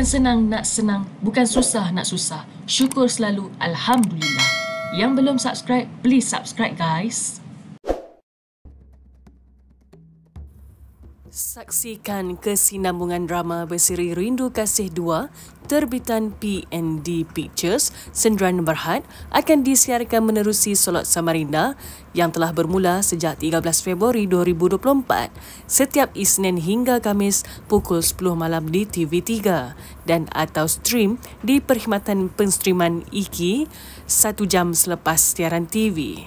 Bukan senang nak senang, bukan susah nak susah. Syukur selalu, Alhamdulillah. Yang belum subscribe, please subscribe guys. Saksikan kesinambungan drama bersiri Rindu Kasih 2 terbitan PND Pictures Sendirian Berhad akan disiarkan menerusi Solat Samarinda yang telah bermula sejak 13 Februari 2024 setiap Isnin hingga Kamis pukul 10 malam di TV3 dan atau stream di perkhidmatan penstriman IKI satu jam selepas siaran TV.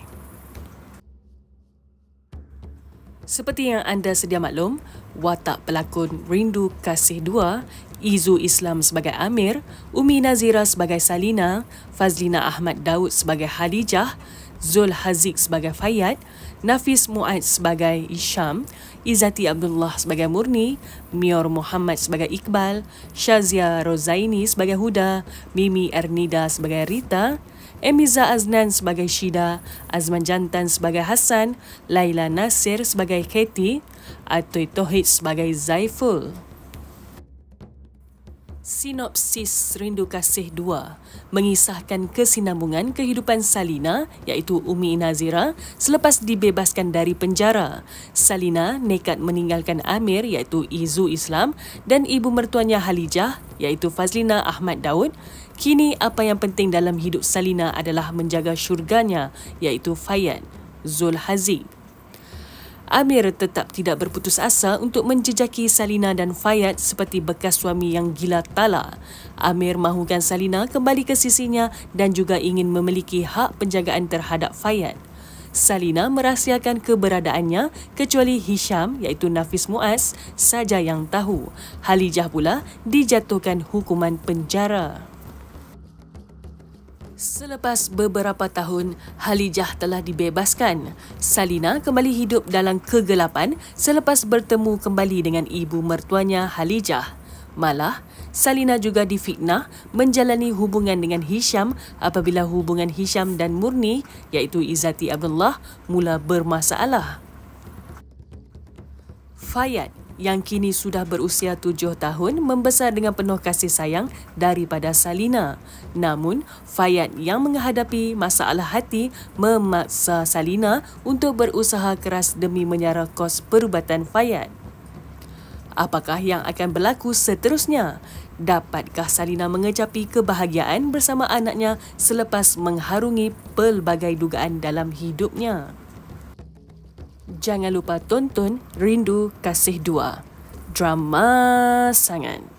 Seperti yang anda sedia maklum, watak pelakon Rindu Kasih 2, Izu Islam sebagai Amir, Umi Nazira sebagai Salina, Fazlina Ahmad Daud sebagai Halijah, Zul Haziq sebagai Fayyad, Nafis Muaid sebagai Isham, Izati Abdullah sebagai Murni, Mior Muhammad sebagai Iqbal, Shazia Rozaini sebagai Huda, Mimi Ernida sebagai Rita, Emiza Aznan sebagai Shida, Azman Jantan sebagai Hassan, Laila Nasir sebagai Katie, Atoy Tohid sebagai Zaiful. Sinopsis Rindu Kasih 2 mengisahkan kesinambungan kehidupan Salina iaitu Umi Nazira selepas dibebaskan dari penjara. Salina nekat meninggalkan Amir iaitu Izu Islam dan ibu mertuanya Halijah iaitu Fazlina Ahmad Daud. Kini apa yang penting dalam hidup Salina adalah menjaga syurganya iaitu Fayyan Zul Amir tetap tidak berputus asa untuk menjejaki Salina dan Fayyad seperti bekas suami yang gila tala. Amir mahukan Salina kembali ke sisinya dan juga ingin memiliki hak penjagaan terhadap Fayyad. Salina merahsiakan keberadaannya kecuali Hisham iaitu Nafis Muaz saja yang tahu. Halijah pula dijatuhkan hukuman penjara. Selepas beberapa tahun, Halijah telah dibebaskan. Salina kembali hidup dalam kegelapan selepas bertemu kembali dengan ibu mertuanya Halijah. Malah, Salina juga difitnah menjalani hubungan dengan Hisham apabila hubungan Hisham dan Murni iaitu Izati Abdullah mula bermasalah. Fayad yang kini sudah berusia tujuh tahun membesar dengan penuh kasih sayang daripada Salina. Namun, Fayyad yang menghadapi masalah hati memaksa Salina untuk berusaha keras demi menyara kos perubatan Fayyad. Apakah yang akan berlaku seterusnya? Dapatkah Salina mengecapi kebahagiaan bersama anaknya selepas mengharungi pelbagai dugaan dalam hidupnya? jangan lupa tonton Rindu Kasih 2. Drama sangat.